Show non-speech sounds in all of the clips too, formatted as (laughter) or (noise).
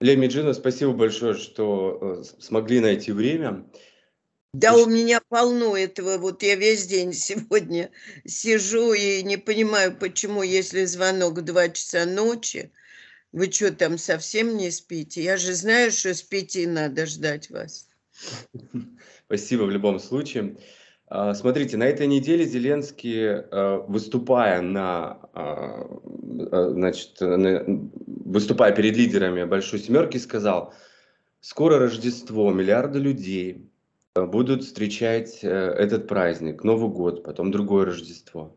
Лея Меджина, спасибо большое, что э, смогли найти время. Да, у меня полно этого. Вот я весь день сегодня сижу и не понимаю, почему, если звонок в 2 часа ночи, вы что, там совсем не спите? Я же знаю, что с пяти надо ждать вас. (laughs) Спасибо в любом случае. А, смотрите, на этой неделе Зеленский, э, выступая на, а, э, значит, выступая перед лидерами Большой Семерки, сказал, скоро Рождество, миллиарды людей э, будут встречать э, этот праздник, Новый год, потом другое Рождество.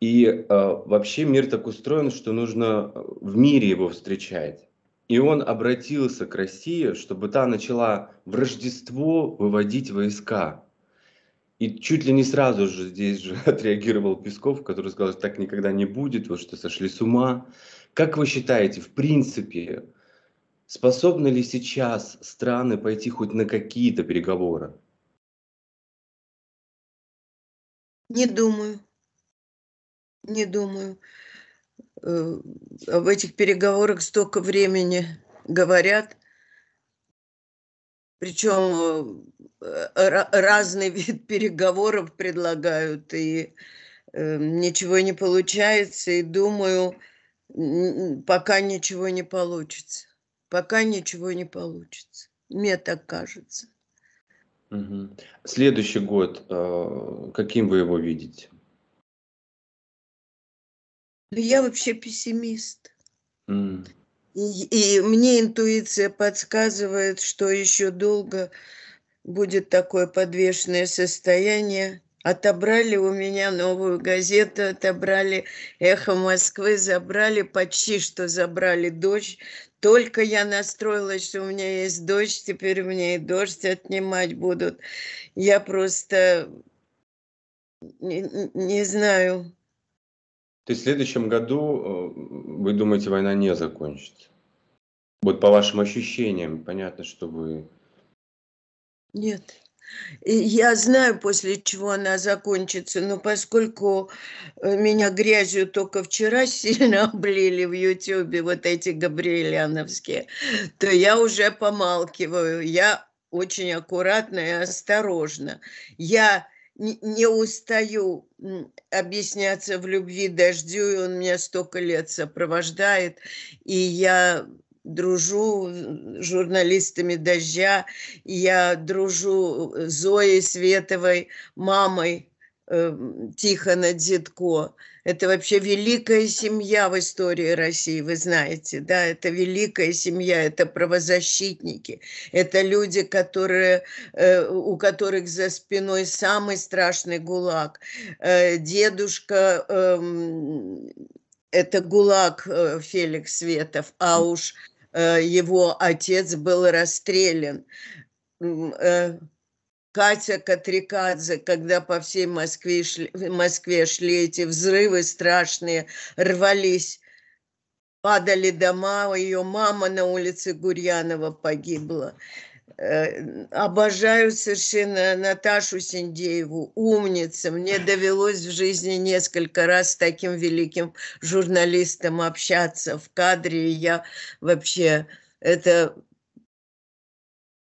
И э, вообще мир так устроен, что нужно э, в мире его встречать. И он обратился к России, чтобы та начала в Рождество выводить войска. И чуть ли не сразу же здесь же (laughs) отреагировал Песков, который сказал, что так никогда не будет, вот что, сошли с ума. Как вы считаете, в принципе, способны ли сейчас страны пойти хоть на какие-то переговоры? Не думаю. Не думаю. Э, об этих переговорах столько времени говорят. Причем э, разный (laughs) вид переговоров предлагают, и э, ничего не получается. И думаю, пока ничего не получится. Пока ничего не получится. Мне так кажется. Угу. Следующий год, э, каким вы его видите? Ну, я вообще пессимист. Mm. И, и мне интуиция подсказывает, что еще долго будет такое подвешенное состояние Отобрали у меня новую газету, отобрали «Эхо Москвы», забрали, почти что забрали «Дождь». Только я настроилась, что у меня есть дождь, теперь мне и дождь отнимать будут. Я просто не, не знаю. То есть в следующем году, э, вы думаете, война не закончится? Вот по вашим ощущениям, понятно, что вы... Нет. Я знаю, после чего она закончится, но поскольку э, меня грязью только вчера (laughs) сильно облили в Ютьюбе вот эти габриэляновские, то я уже помалкиваю. Я очень аккуратно и осторожно. Я не устаю объясняться в любви дождю, и он меня столько лет сопровождает, и я дружу с журналистами «Дождя», я дружу э, с Зоей Световой, мамой э, Тихона Дзитко. Это вообще великая семья в истории России, вы знаете, да, это великая семья, это правозащитники, это люди, которые, э, у которых за спиной самый страшный гулаг. Дедушка, эм, это гулаг Феликс Светов, а уж Э, его отец был расстрелян. Э, Катя Катрикадзе, когда по всей Москве шли, Москве шли эти взрывы страшные, рвались, падали дома, ее мама на улице Гурьянова погибла. Э, обожаю совершенно Наташу Синдееву, умница. Мне довелось в жизни несколько раз с таким великим журналистом общаться в кадре. и Я вообще это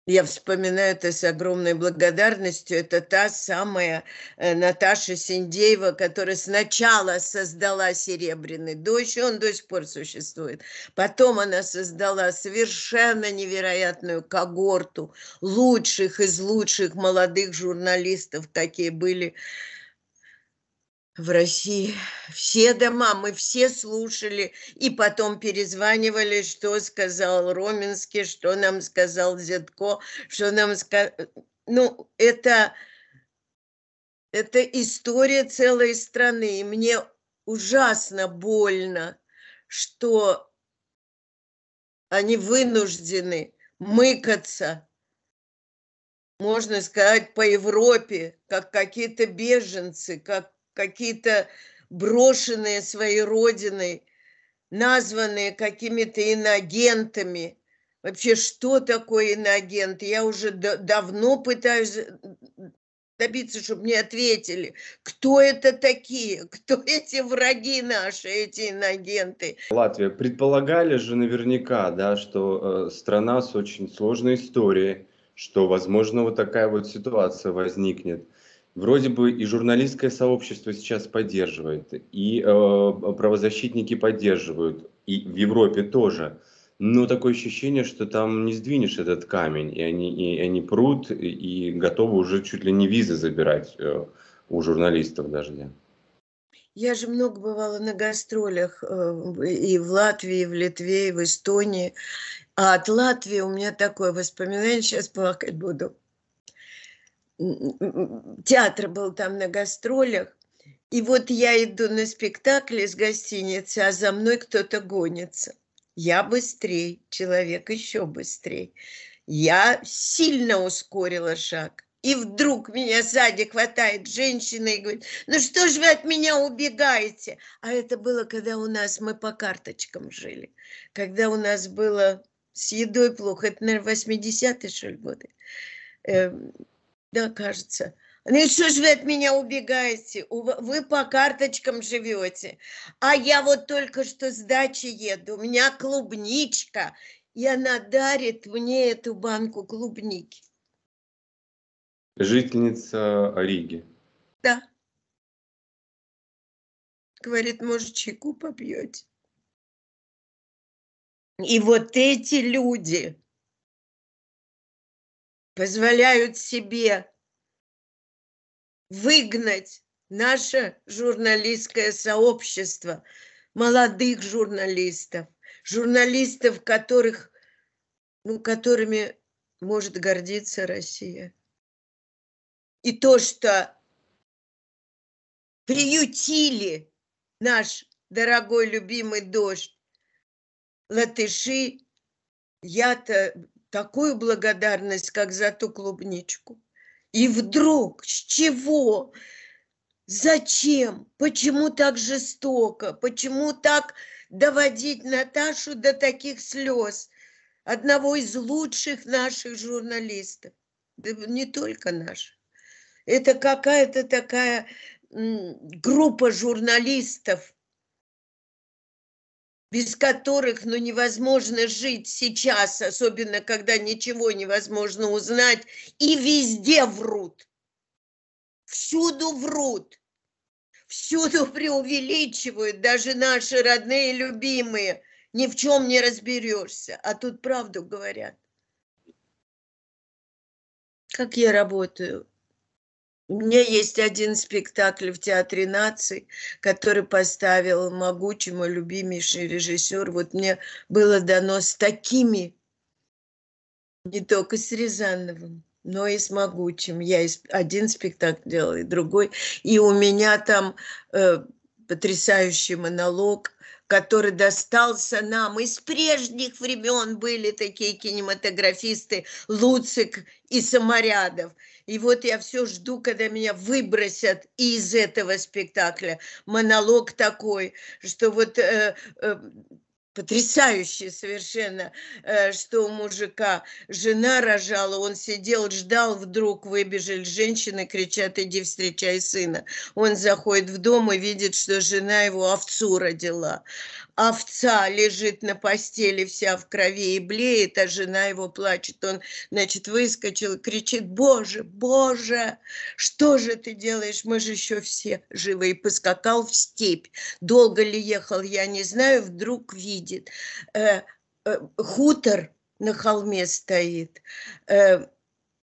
я вспоминаю это с огромной благодарностью. Это та самая э, Наташа Синдеева, которая сначала создала «Серебряный дождь», он до сих пор существует. Потом она создала совершенно невероятную когорту лучших из лучших молодых журналистов, какие были в России все дома, мы все слушали и потом перезванивали, что сказал Роменский, что нам сказал Зетко, что нам сказал... Ну, это, это история целой страны, и мне ужасно больно, что они вынуждены мыкаться, можно сказать, по Европе, как какие-то беженцы, как какие-то брошенные своей родиной, названные какими-то иногентами. Вообще, что такое иногент? Я уже давно пытаюсь э, добиться, чтобы мне ответили, кто это такие, (laughs) кто эти враги наши, эти иногенты. Латвия, предполагали же наверняка, да, что э, страна с очень сложной историей, что, возможно, вот такая вот ситуация возникнет. Вроде бы и журналистское сообщество сейчас поддерживает, и э, правозащитники поддерживают, и в Европе тоже. Но такое ощущение, что там не сдвинешь этот камень, и они, и они прут, и, и готовы уже чуть ли не визы забирать э, у журналистов даже. Я же много бывала на гастролях э, и в Латвии, и в Литве, и в Эстонии. А от Латвии у меня такое воспоминание, сейчас плакать буду театр был там на гастролях, и вот я иду на спектакль из гостиницы, а за мной кто-то гонится. Я быстрее, человек еще быстрее. Я сильно ускорила шаг. И вдруг меня сзади хватает женщина и говорит, ну что же вы от меня убегаете? А это было, когда у нас мы по карточкам жили. Когда у нас было с едой плохо, это, наверное, 80-е, что ли, годы эм, да, кажется. Ну и что же вы от меня убегаете? Вы по карточкам живете. А я вот только что с дачи еду. У меня клубничка. И она дарит мне эту банку клубники. Жительница Риги. Да. Говорит, может, чайку попьете? И вот эти люди, позволяют себе выгнать наше журналистское сообщество, молодых журналистов, журналистов, которых, ну, которыми может гордиться Россия. И то, что приютили наш дорогой любимый дождь, латыши, я-то такую благодарность, как за ту клубничку. И вдруг, с чего, зачем, почему так жестоко, почему так доводить Наташу до таких слез одного из лучших наших журналистов, не только наш Это какая-то такая группа журналистов, без которых ну, невозможно жить сейчас, особенно когда ничего невозможно узнать, и везде врут. Всюду врут, всюду (laughs) преувеличивают, даже наши родные и любимые. Ни в чем не разберешься, а тут правду говорят. Как я работаю? У меня есть один спектакль в Театре наций, который поставил могучий мой любимейший режиссер. Вот мне было дано с такими, не только с Рязановым, но и с могучим. Я один спектакль делала, и другой. И у меня там э, потрясающий монолог который достался нам. Из прежних времен были такие кинематографисты Луцик и Саморядов. И вот я все жду, когда меня выбросят из этого спектакля. Монолог такой, что вот э, э, потрясающе совершенно, э, что у мужика жена рожала, он сидел, ждал, вдруг выбежали женщины, кричат, иди встречай сына. Он заходит в дом и видит, что жена его овцу родила овца лежит на постели вся в крови и блеет, а жена его плачет. Он, значит, выскочил кричит, боже, боже, что же ты делаешь, мы же еще все живы. И поскакал в степь. Долго ли ехал, я не знаю, вдруг видит. Э, э, хутор на холме стоит. Э,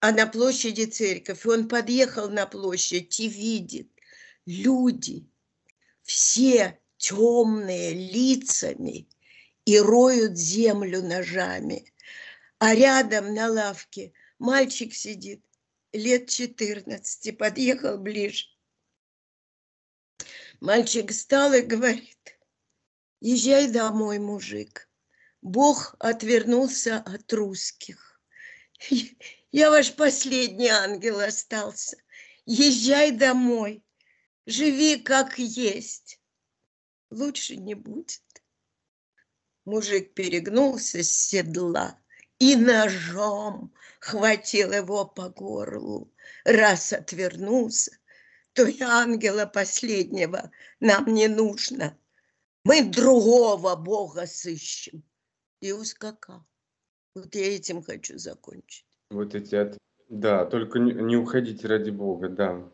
а на площади церковь. И он подъехал на площадь и видит, люди, все темные лицами и роют землю ножами. А рядом на лавке мальчик сидит, лет четырнадцати. подъехал ближе. Мальчик встал и говорит, езжай домой, мужик. Бог отвернулся от русских. (laughs) Я ваш последний ангел остался. Езжай домой, живи как есть лучше не будет. Мужик перегнулся с седла и ножом хватил его по горлу. Раз отвернулся, то и ангела последнего нам не нужно. Мы другого Бога сыщем. И ускакал. Вот я этим хочу закончить. Вот эти от... Да, только не уходите ради Бога, да.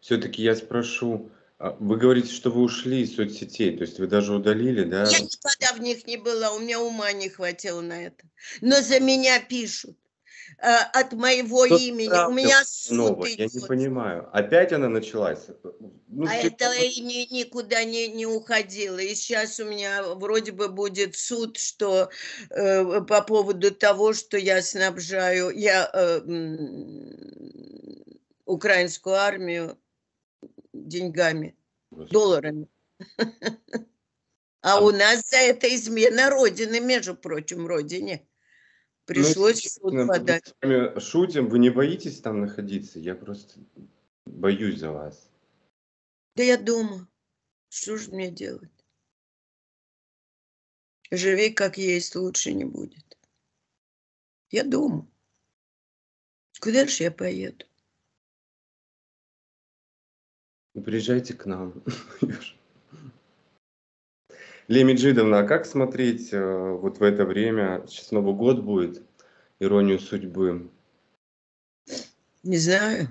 Все-таки я спрошу, а, вы говорите, что вы ушли из соцсетей, то есть вы даже удалили, да? Я никогда в них не была, у меня ума не хватило на это. Но за меня пишут э, от моего Кто имени. У меня снова. Я не понимаю. Опять она началась. Ну, а ты... это и ни, никуда не, не уходило. И сейчас у меня вроде бы будет суд, что э, по поводу того, что я снабжаю, я э, украинскую армию деньгами, долларами. А, а у нас за это измена Родины, между прочим, Родине. Ну, Пришлось ну, суд подать. Мы с вами шутим, вы не боитесь там находиться? Я просто боюсь за вас. Да я думаю, Что же мне делать? Живи как есть, лучше не будет. Я думаю, Куда же я поеду? Ну, приезжайте к нам. (laughs) Леми Джидовна, а как смотреть э, вот в это время? Сейчас Новый год будет, иронию судьбы. Не знаю.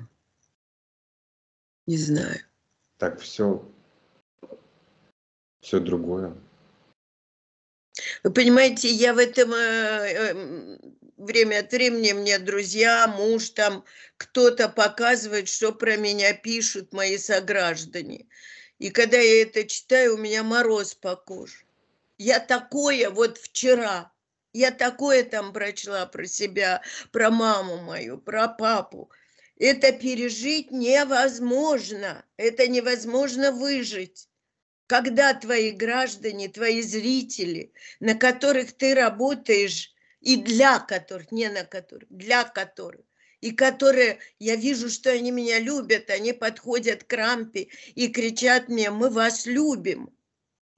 Не знаю. Так все, все другое. Вы понимаете, я в этом э, э, время от времени мне друзья, муж там, кто-то показывает, что про меня пишут мои сограждане. И когда я это читаю, у меня мороз по коже. Я такое вот вчера, я такое там прочла про себя, про маму мою, про папу. Это пережить невозможно, это невозможно выжить когда твои граждане, твои зрители, на которых ты работаешь и для которых, не на которых, для которых, и которые, я вижу, что они меня любят, они подходят к рампе и кричат мне, мы вас любим.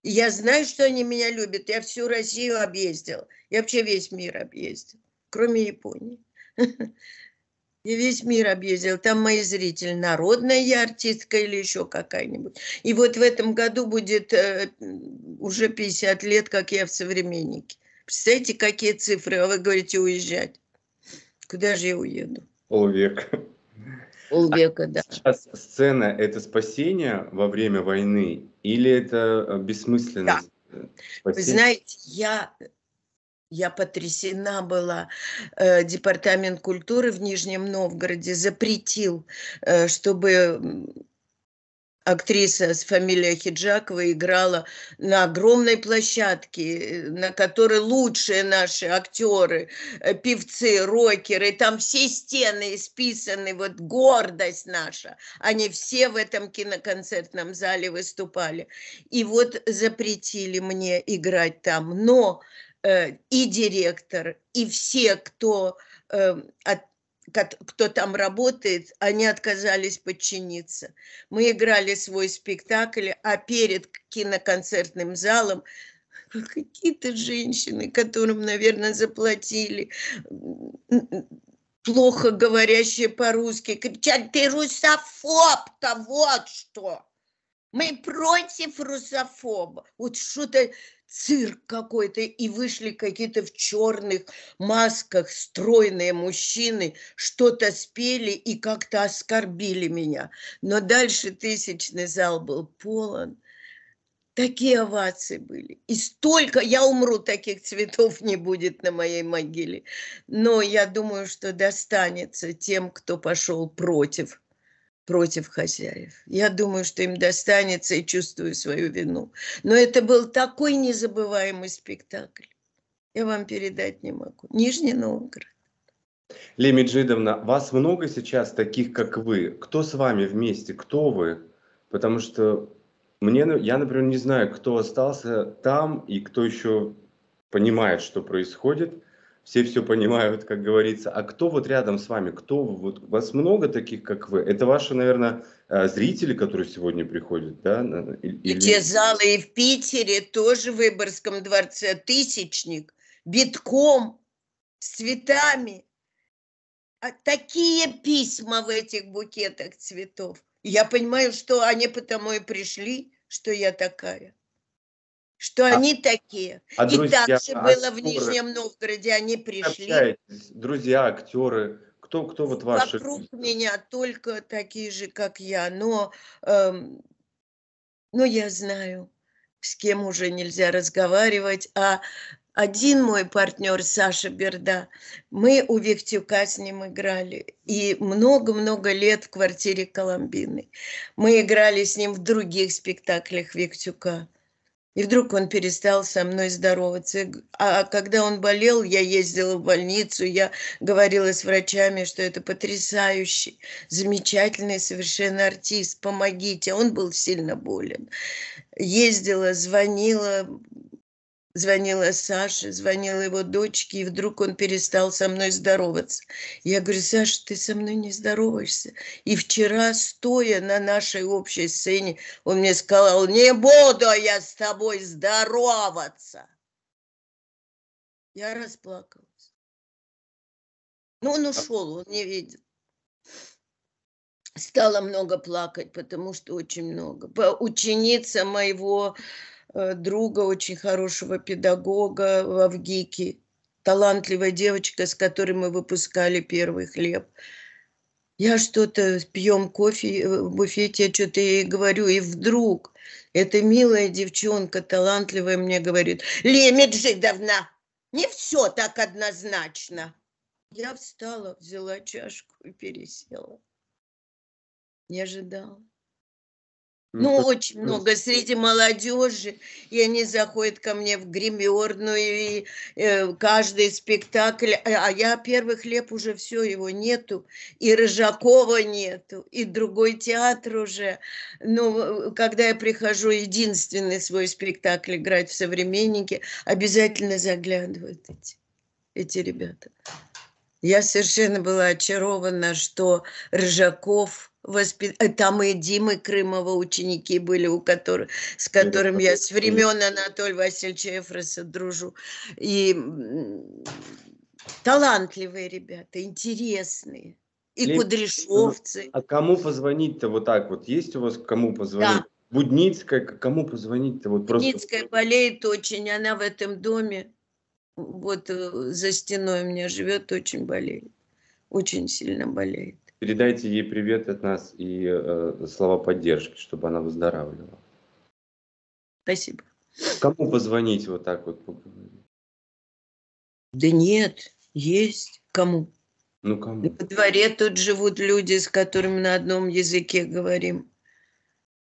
я знаю, что они меня любят, я всю Россию объездил, я вообще весь мир объездил, кроме Японии. (laughs) Я весь мир объездил. Там мои зрители, народная я артистка или еще какая-нибудь. И вот в этом году будет э, уже 50 лет, как я в «Современнике». Представляете, какие цифры, а вы говорите уезжать. Куда же я уеду? Полвека. Полвека, а да. Сейчас сцена – это спасение во время войны или это э, бессмысленно? Да. Вы знаете, я я потрясена была. Э, Департамент культуры в Нижнем Новгороде запретил, э, чтобы актриса с фамилией Хиджакова играла на огромной площадке, э, на которой лучшие наши актеры, э, певцы, рокеры, там все стены исписаны, вот гордость наша. Они все в этом киноконцертном зале выступали. И вот запретили мне играть там, но э, и директор, и все, кто э, от, кто там работает, они отказались подчиниться. Мы играли свой спектакль, а перед киноконцертным залом (laughs) какие-то женщины, которым, наверное, заплатили, плохо говорящие по-русски, кричат, ты русофоб-то, вот что! Мы против русофоба. Вот что-то цирк какой-то, и вышли какие-то в черных масках стройные мужчины, что-то спели и как-то оскорбили меня. Но дальше тысячный зал был полон. Такие овации были. И столько, я умру, таких цветов не будет на моей могиле. Но я думаю, что достанется тем, кто пошел против против хозяев. Я думаю, что им достанется и чувствую свою вину. Но это был такой незабываемый спектакль. Я вам передать не могу. Нижний Новгород. Леми Джидовна, вас много сейчас таких, как вы? Кто с вами вместе? Кто вы? Потому что мне, я, например, не знаю, кто остался там и кто еще понимает, что происходит – все все понимают, как говорится. А кто вот рядом с вами? Кто вы? Вот вас много таких, как вы? Это ваши, наверное, э, зрители, которые сегодня приходят, да? Или... Те залы и в Питере, тоже в Выборгском дворце, тысячник, битком, с цветами. А такие письма в этих букетах цветов. Я понимаю, что они потому и пришли, что я такая что а, они такие. А и друзья, так же было актеры, в Нижнем Новгороде, они пришли. друзья, актеры, кто, кто вот ваши? Вокруг меня только такие же, как я, но, эм, но я знаю, с кем уже нельзя разговаривать, а один мой партнер Саша Берда, мы у Вихтюка с ним играли. И много-много лет в квартире Коломбины. Мы играли с ним в других спектаклях Виктюка. И вдруг он перестал со мной здороваться. А, а когда он болел, я ездила в больницу, я говорила с врачами, что это потрясающий, замечательный совершенно артист, помогите. Он был сильно болен. Ездила, звонила, Звонила Саша, звонила его дочке, и вдруг он перестал со мной здороваться. Я говорю, Саша, ты со мной не здороваешься. И вчера, стоя на нашей общей сцене, он мне сказал, не буду я с тобой здороваться. Я расплакалась. Ну, он а ушел, он не видел. Стало много плакать, потому что очень много. Ученица моего Э, друга, очень хорошего педагога в Авгике, талантливая девочка, с которой мы выпускали первый хлеб. Я что-то пьем кофе э, в буфете, я что-то ей говорю, и вдруг эта милая девчонка, талантливая, мне говорит, "Лемиджи, давно? не все так однозначно. Я встала, взяла чашку и пересела. Не ожидала. Ну, ну, очень ну, много. Среди молодежи, и они заходят ко мне в гримерную, и э, каждый спектакль, а, а я первых хлеб уже все, его нету, и Рыжакова нету, и другой театр уже. Ну, когда я прихожу единственный свой спектакль играть в «Современнике», обязательно заглядывают эти, эти ребята. Я совершенно была очарована, что Рыжаков – воспит... Э, там и Димы Крымова ученики были, у которых, с которым я с времен Анатолия Васильевича Эфроса дружу. И талантливые ребята, интересные. И Лев, кудряшовцы. А кому позвонить-то вот так вот? Есть у вас кому позвонить? Да. Будницкая, кому позвонить-то? Вот просто... Будницкая болеет очень, она в этом доме, вот э, за стеной у меня живет, очень болеет. Очень сильно болеет передайте ей привет от нас и э, слова поддержки, чтобы она выздоравливала. Спасибо. Кому позвонить вот так вот Да нет, есть кому. Ну кому? Во дворе тут живут люди, с которыми на одном языке говорим.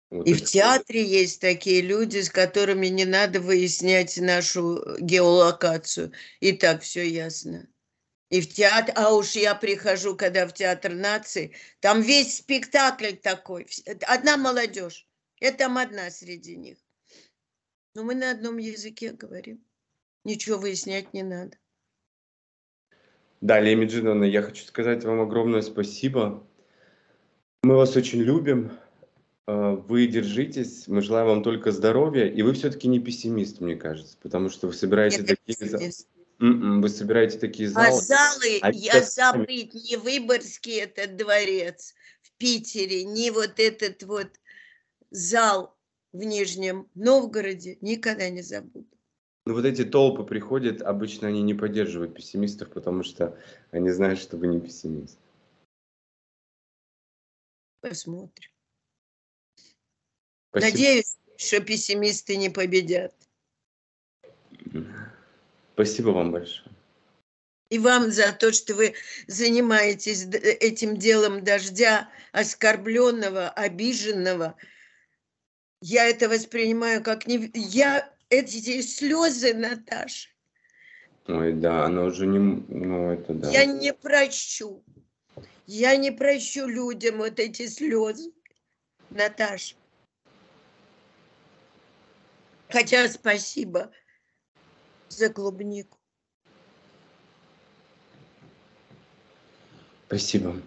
Вот и в театре это... есть такие люди, с которыми не надо выяснять нашу э, геолокацию. И так все ясно. И в театр, а уж я прихожу, когда в театр нации, там весь спектакль такой, одна молодежь, я там одна среди них. Но мы на одном языке говорим, ничего выяснять не надо. Да, Лея Меджидовна, я хочу сказать вам огромное спасибо. Мы вас очень любим, э, вы держитесь, мы желаем вам только здоровья, и вы все-таки не пессимист, мне кажется, потому что вы собираете Нет, такие... М-м, вы собираете такие а залы? А залы, а я это... забыть, не Выборгский этот дворец в Питере, не вот этот вот зал в Нижнем Новгороде никогда не забуду. Ну вот эти толпы приходят, обычно они не поддерживают пессимистов, потому что они знают, что вы не пессимист. Посмотрим. Спасибо. Надеюсь, что пессимисты не победят. Mm-hmm. Спасибо вам большое. И вам за то, что вы занимаетесь этим делом дождя, оскорбленного, обиженного. Я это воспринимаю как не... Я эти слезы, Наташа. Ой, да, она уже не... Ну, это да. Я не прощу. Я не прощу людям вот эти слезы, Наташа. Хотя спасибо за клубнику. Спасибо.